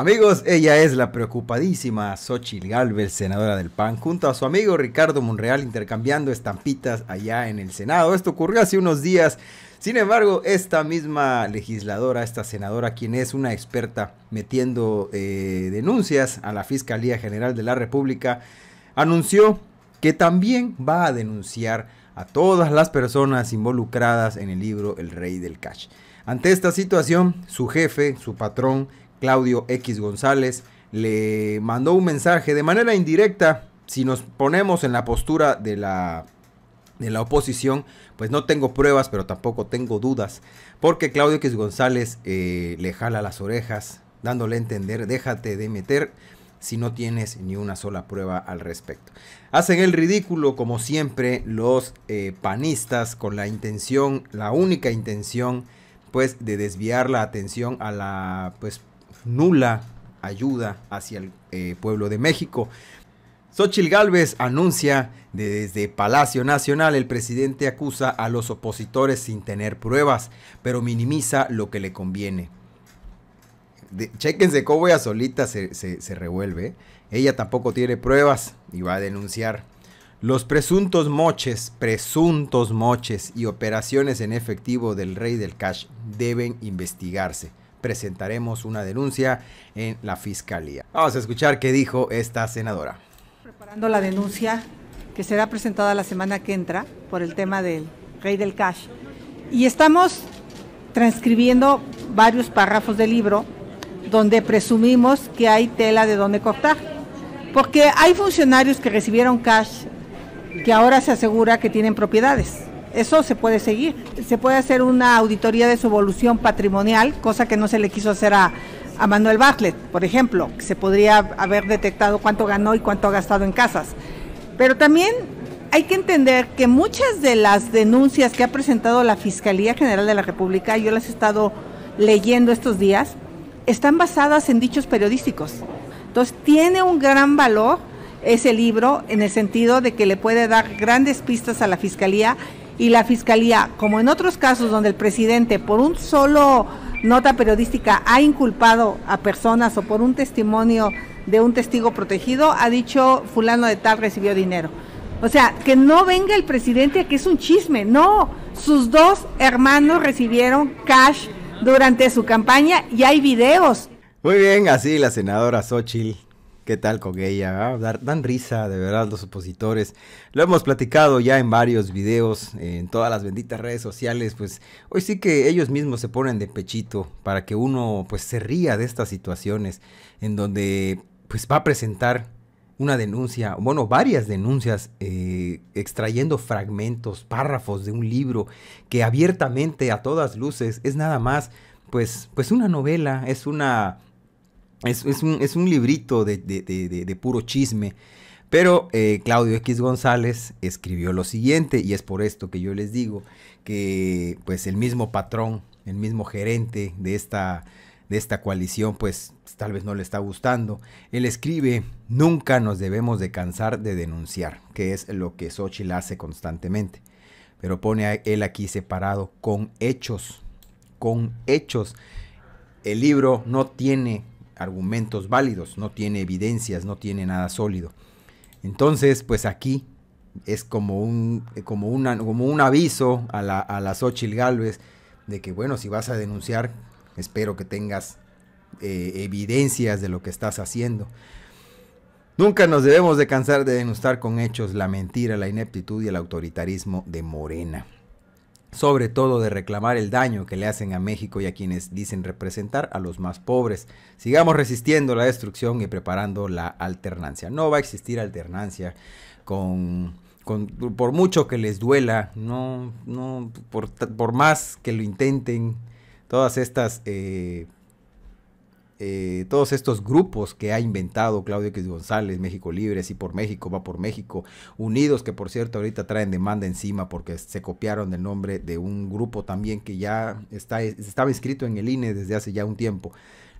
Amigos, ella es la preocupadísima Xochitl Galvez, senadora del PAN, junto a su amigo Ricardo Monreal intercambiando estampitas allá en el Senado. Esto ocurrió hace unos días. Sin embargo, esta misma legisladora, esta senadora, quien es una experta metiendo eh, denuncias a la Fiscalía General de la República, anunció que también va a denunciar a todas las personas involucradas en el libro El Rey del Cash. Ante esta situación, su jefe, su patrón, Claudio X González, le mandó un mensaje de manera indirecta. Si nos ponemos en la postura de la, de la oposición, pues no tengo pruebas, pero tampoco tengo dudas. Porque Claudio X González eh, le jala las orejas, dándole a entender, déjate de meter si no tienes ni una sola prueba al respecto. Hacen el ridículo, como siempre, los eh, panistas con la intención, la única intención, pues, de desviar la atención a la, pues, nula ayuda hacia el eh, pueblo de México. Xochil Gálvez anuncia desde Palacio Nacional el presidente acusa a los opositores sin tener pruebas, pero minimiza lo que le conviene. De, chéquense cómo ella solita se revuelve. Ella tampoco tiene pruebas y va a denunciar. Los presuntos moches, presuntos moches y operaciones en efectivo del rey del cash deben investigarse presentaremos una denuncia en la fiscalía. Vamos a escuchar qué dijo esta senadora. Preparando la denuncia que será presentada la semana que entra por el tema del rey del cash. Y estamos transcribiendo varios párrafos del libro donde presumimos que hay tela de donde cortar. Porque hay funcionarios que recibieron cash que ahora se asegura que tienen propiedades. Eso se puede seguir. Se puede hacer una auditoría de su evolución patrimonial, cosa que no se le quiso hacer a, Manuel Bartlett, por ejemplo. Que se podría haber detectado cuánto ganó y cuánto ha gastado en casas. Pero también hay que entender que muchas de las denuncias que ha presentado la Fiscalía General de la República, yo las he estado leyendo estos días, están basadas en dichos periodísticos. Entonces, tiene un gran valor ese libro en el sentido de que le puede dar grandes pistas a la Fiscalía y la Fiscalía, como en otros casos donde el presidente por un solo nota periodística ha inculpado a personas o por un testimonio de un testigo protegido, ha dicho fulano de tal recibió dinero. O sea, que no venga el presidente que es un chisme, no, sus dos hermanos recibieron cash durante su campaña y hay videos. Muy bien, así la senadora Xochitl ¿Qué tal con ella? Ah, dan risa, de verdad, los opositores. Lo hemos platicado ya en varios videos, en todas las benditas redes sociales. Pues hoy sí que ellos mismos se ponen de pechito para que uno pues se ría de estas situaciones en donde pues va a presentar una denuncia, bueno, varias denuncias, eh, extrayendo fragmentos, párrafos de un libro que abiertamente a todas luces es nada más pues, pues una novela, es una es, un, librito de, puro chisme. Pero eh, Claudio X González escribió lo siguiente, y es por esto que yo les digo que pues el mismo patrón, el mismo gerente de esta, de esta coalición, pues tal vez no le está gustando. Él escribe, nunca nos debemos de cansar de denunciar, que es lo que Xochitl hace constantemente. Pero pone a él aquí separado con hechos, con hechos. El libro no tiene argumentos válidos, no tiene evidencias, no tiene nada sólido. Entonces, pues aquí es como un, como una, como un aviso a la, a la Xochitl Galvez de que, bueno, si vas a denunciar, espero que tengas eh, evidencias de lo que estás haciendo. Nunca nos debemos de cansar de denunciar con hechos la mentira, la ineptitud y el autoritarismo de Morena sobre todo de reclamar el daño que le hacen a México y a quienes dicen representar a los más pobres. Sigamos resistiendo la destrucción y preparando la alternancia. No va a existir alternancia con, por mucho que les duela, no, por, más que lo intenten, todas estas... Eh, eh, todos estos grupos que ha inventado Claudio X González, México Libre, y por México, va por México, Unidos, que por cierto ahorita traen demanda encima porque se copiaron del nombre de un grupo también que ya está, estaba inscrito en el INE desde hace ya un tiempo.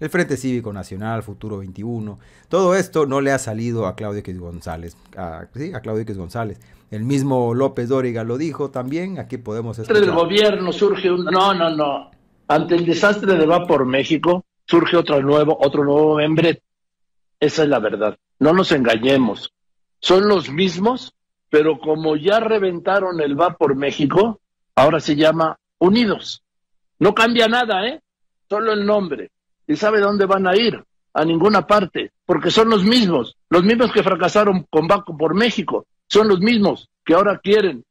El Frente Cívico Nacional, Futuro 21, todo esto no le ha salido a Claudio X González, a, sí, a Claudio X González. El mismo López Dóriga lo dijo también, aquí podemos escuchar. El gobierno surge un... No, no, no. Ante el desastre de Va por México, surge otro nuevo, otro nuevo membrete. Esa es la verdad. No nos engañemos. Son los mismos, pero como ya reventaron el va por México, ahora se llama Unidos. No cambia nada, ¿eh? Solo el nombre. ¿Y sabe dónde van a ir? A ninguna parte, porque son los mismos, los mismos que fracasaron con Baco por México, son los mismos que ahora quieren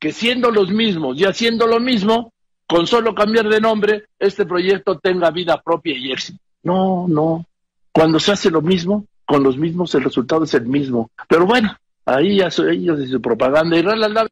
que siendo los mismos y haciendo lo mismo, con solo cambiar de nombre, este proyecto tenga vida propia y éxito. No, no. Cuando se hace lo mismo, con los mismos, el resultado es el mismo. Pero bueno, ahí ya son ellos y su propaganda. Y la...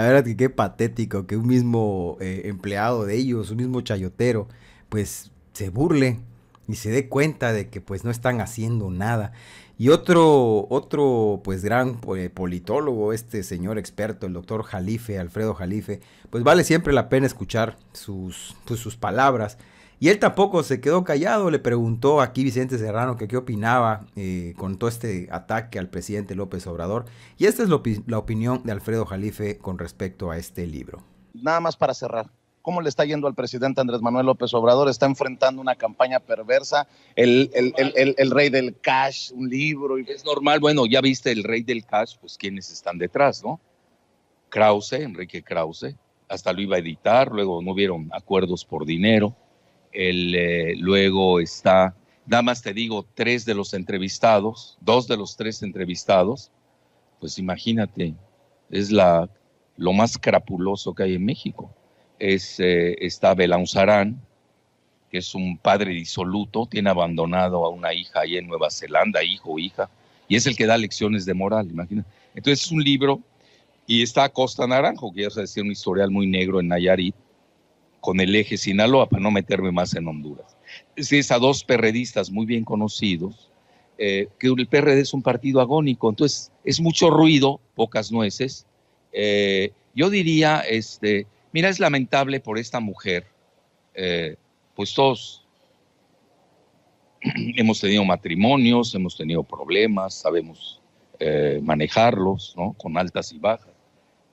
verdad que qué patético que un mismo eh, empleado de ellos, un mismo chayotero, pues se burle y se dé cuenta de que pues no están haciendo nada. Y otro, otro pues gran eh, politólogo, este señor experto, el doctor Jalife, Alfredo Jalife, pues vale siempre la pena escuchar sus, pues, sus palabras. Y él tampoco se quedó callado, le preguntó aquí Vicente Serrano que qué opinaba eh, con todo este ataque al presidente López Obrador. Y esta es la opinión de Alfredo Jalife con respecto a este libro. Nada más para cerrar, cómo le está yendo al presidente Andrés Manuel López Obrador. Está enfrentando una campaña perversa, el, el, rey del cash, un libro. Es normal, bueno, ya viste el rey del cash, pues quienes están detrás, ¿no? Krause, Enrique Krause, hasta lo iba a editar, luego no hubieron acuerdos por dinero. El, eh, luego está, nada más te digo, tres de los entrevistados, dos de los tres entrevistados, pues imagínate, es la, lo más crapuloso que hay en México es, eh, está que es un padre disoluto, tiene abandonado a una hija ahí en Nueva Zelanda, hijo o hija, y es el que da lecciones de moral, imagina. Entonces es un libro, y está Costa Naranjo, que ya se decía un historial muy negro en Nayarit, con el eje Sinaloa, para no meterme más en Honduras. Es a dos perredistas muy bien conocidos, eh, que el PRD es un partido agónico, entonces es mucho ruido, pocas nueces. Eh, yo diría, este, Mira, es lamentable por esta mujer, eh, pues todos hemos tenido matrimonios, hemos tenido problemas, sabemos eh, manejarlos, ¿no? Con altas y bajas.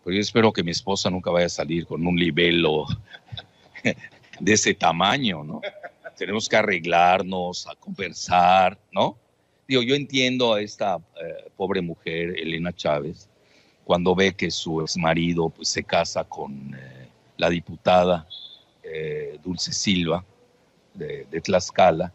Pero yo espero que mi esposa nunca vaya a salir con un libelo de ese tamaño, ¿no? Tenemos que arreglarnos, a conversar, ¿no? Digo, yo entiendo a esta eh, pobre mujer, Elena Chávez, cuando ve que su ex marido pues, se casa con la diputada eh, Dulce Silva de, Tlaxcala,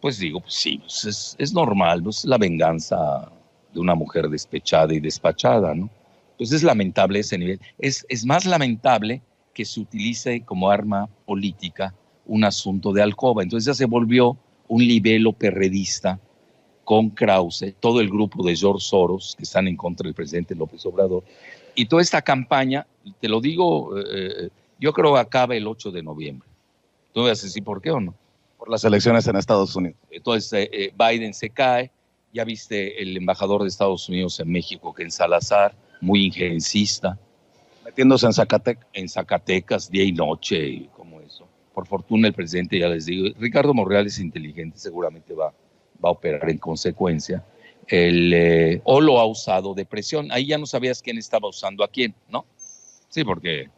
pues digo, pues sí, pues es, normal, pues es la venganza de una mujer despechada y despachada, ¿no? Pues es lamentable ese nivel. Es, más lamentable que se utilice como arma política un asunto de alcoba. Entonces ya se volvió un libelo perredista con Krause, todo el grupo de George Soros que están en contra del presidente López Obrador. Y toda esta campaña, te lo digo eh, eh, yo creo que acaba el 8 de noviembre. Tú ves si por qué o no. Por las elecciones en Estados Unidos. Entonces, eh, eh, Biden se cae. Ya viste el embajador de Estados Unidos en México, que en Salazar, muy injerencista. Metiéndose en Zacatecas. En Zacatecas, día y noche, y como eso. Por fortuna, el presidente, ya les digo, Ricardo Morreal es inteligente, seguramente va, va a operar en consecuencia. El, eh, o lo ha usado de presión. Ahí ya no sabías quién estaba usando a quién, ¿no? Sí, porque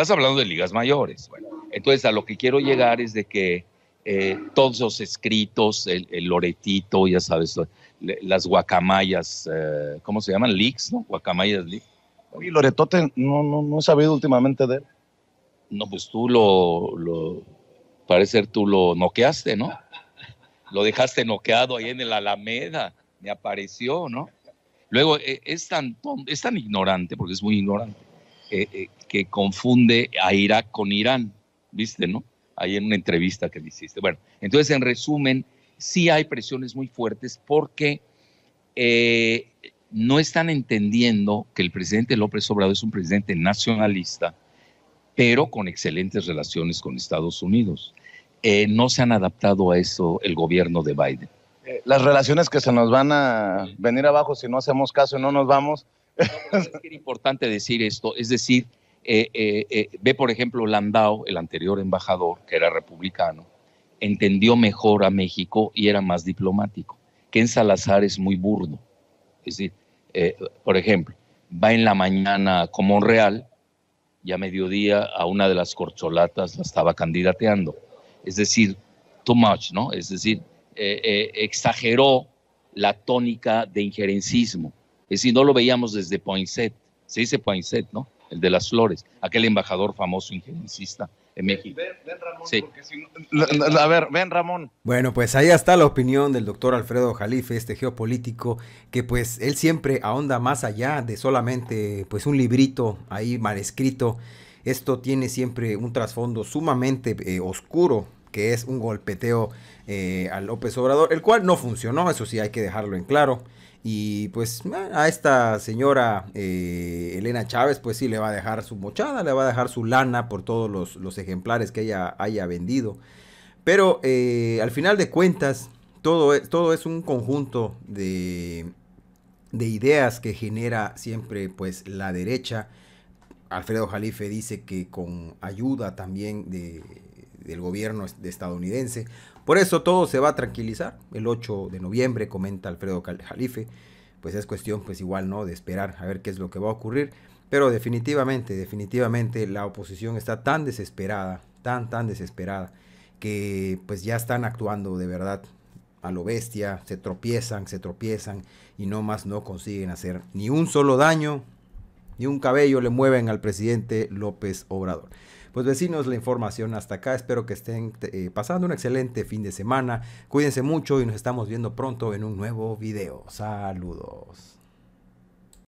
Estás hablando de ligas mayores. Bueno, entonces, a lo que quiero llegar es de que eh, todos los escritos, el, Loretito, ya sabes, las guacamayas, eh, ¿cómo se llaman? Leaks, ¿no? Guacamayas Leaks. Oye, Loretote, no, no, no he sabido últimamente de él. No, pues tú lo, lo parece ser tú lo noqueaste, ¿no? Lo dejaste noqueado ahí en el Alameda, me apareció, ¿no? Luego, eh, es, tan, es tan ignorante, porque es muy ignorante eh, eh, que confunde a Irak con Irán, ¿viste, no? Ahí en una entrevista que le hiciste. Bueno, entonces, en resumen, sí hay presiones muy fuertes porque eh, no están entendiendo que el presidente López Obrador es un presidente nacionalista, pero con excelentes relaciones con Estados Unidos. no se han adaptado a eso el gobierno de Biden. las relaciones que se nos van a venir abajo si no hacemos caso y no nos vamos es importante decir esto, es decir, eh, eh, eh, ve por ejemplo Landau, el anterior embajador, que era republicano, entendió mejor a México y era más diplomático. en Salazar es muy burdo. Es decir, por ejemplo, va en la mañana como un Real y a mediodía a una de las corcholatas la estaba candidateando. Es decir, too much, ¿no? Es decir, exageró la tónica de injerencismo. Y si no lo veíamos desde Poinsett, se dice Poinsett, ¿no? El de las flores, aquel embajador famoso ingenicista en México. Ven, Ramón, A ver, ven Ramón. Bueno, pues ahí está la opinión del doctor Alfredo Jalife, este geopolítico, que pues él siempre ahonda más allá de solamente pues un librito ahí mal escrito. Esto tiene siempre un trasfondo sumamente eh, oscuro que es un golpeteo eh, a López Obrador, el cual no funcionó, eso sí hay que dejarlo en claro. Y pues a esta señora eh, Elena Chávez, pues sí le va a dejar su mochada, le va a dejar su lana por todos los, ejemplares que ella haya vendido. Pero eh, al final de cuentas, todo es, todo es un conjunto de, de ideas que genera siempre pues la derecha. Alfredo Jalife dice que con ayuda también de del gobierno estadounidense. Por eso todo se va a tranquilizar. El 8 de noviembre, comenta Alfredo Jalife, pues es cuestión pues igual, ¿no? De esperar a ver qué es lo que va a ocurrir. Pero definitivamente, definitivamente la oposición está tan desesperada, tan, tan desesperada, que pues ya están actuando de verdad a lo bestia, se tropiezan, se tropiezan y no más no consiguen hacer ni un solo daño, ni un cabello le mueven al presidente López Obrador. Pues vecinos, la información hasta acá. Espero que estén eh, pasando un excelente fin de semana. Cuídense mucho y nos estamos viendo pronto en un nuevo video. Saludos.